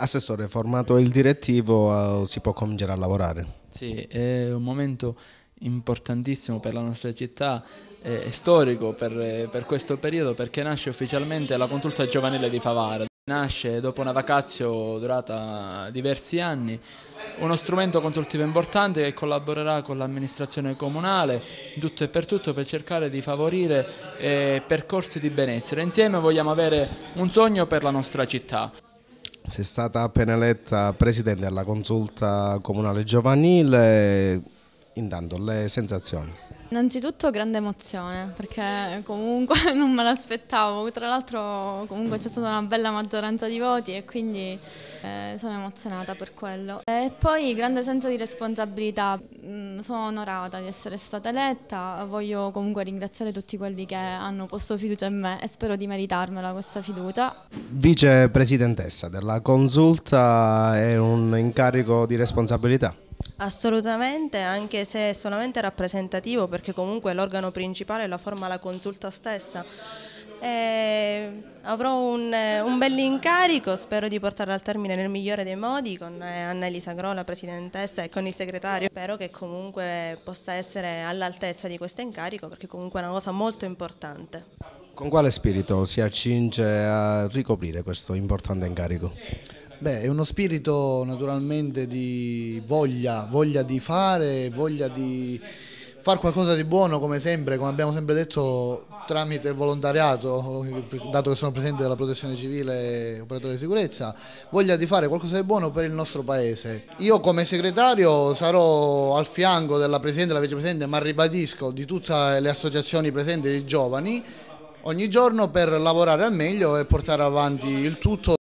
Assessore, formato il direttivo, eh, si può cominciare a lavorare. Sì, è un momento importantissimo per la nostra città, è storico per, per questo periodo perché nasce ufficialmente la consulta giovanile di Favara. Nasce dopo una vacazio durata diversi anni, uno strumento consultivo importante che collaborerà con l'amministrazione comunale in tutto e per tutto per cercare di favorire eh, percorsi di benessere. Insieme vogliamo avere un sogno per la nostra città. Sei stata appena eletta presidente alla consulta comunale giovanile, Intanto le sensazioni. Innanzitutto grande emozione perché comunque non me l'aspettavo, tra l'altro comunque c'è stata una bella maggioranza di voti e quindi eh, sono emozionata per quello. E poi grande senso di responsabilità, mm, sono onorata di essere stata eletta, voglio comunque ringraziare tutti quelli che hanno posto fiducia in me e spero di meritarmela questa fiducia. Vicepresidentessa della Consulta è un incarico di responsabilità? Assolutamente, anche se è solamente rappresentativo, perché comunque l'organo principale la forma la consulta stessa. E avrò un, un bell'incarico, spero di portarlo al termine nel migliore dei modi con Annalisa la presidentessa, e con il segretario. Spero che comunque possa essere all'altezza di questo incarico, perché comunque è una cosa molto importante. Con quale spirito si accinge a ricoprire questo importante incarico? Beh, è uno spirito naturalmente di voglia, voglia di fare, voglia di fare qualcosa di buono come sempre, come abbiamo sempre detto tramite il volontariato, dato che sono presidente della protezione civile e operatore di sicurezza, voglia di fare qualcosa di buono per il nostro paese. Io come segretario sarò al fianco della presidente e della vicepresidente, ma ribadisco di tutte le associazioni presenti di giovani ogni giorno per lavorare al meglio e portare avanti il tutto